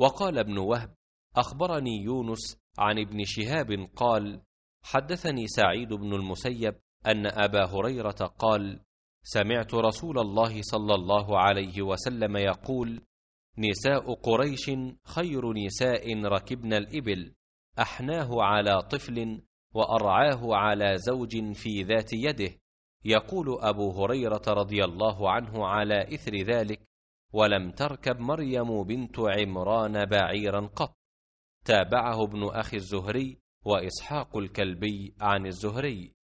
وقال ابن وهب أخبرني يونس عن ابن شهاب قال حدثني سعيد بن المسيب أن أبا هريرة قال سمعت رسول الله صلى الله عليه وسلم يقول نساء قريش خير نساء ركبن الإبل أحناه على طفل وأرعاه على زوج في ذات يده يقول أبو هريرة رضي الله عنه على إثر ذلك ولم تركب مريم بنت عمران بعيرا قط تابعه ابن أخي الزهري وإسحاق الكلبي عن الزهري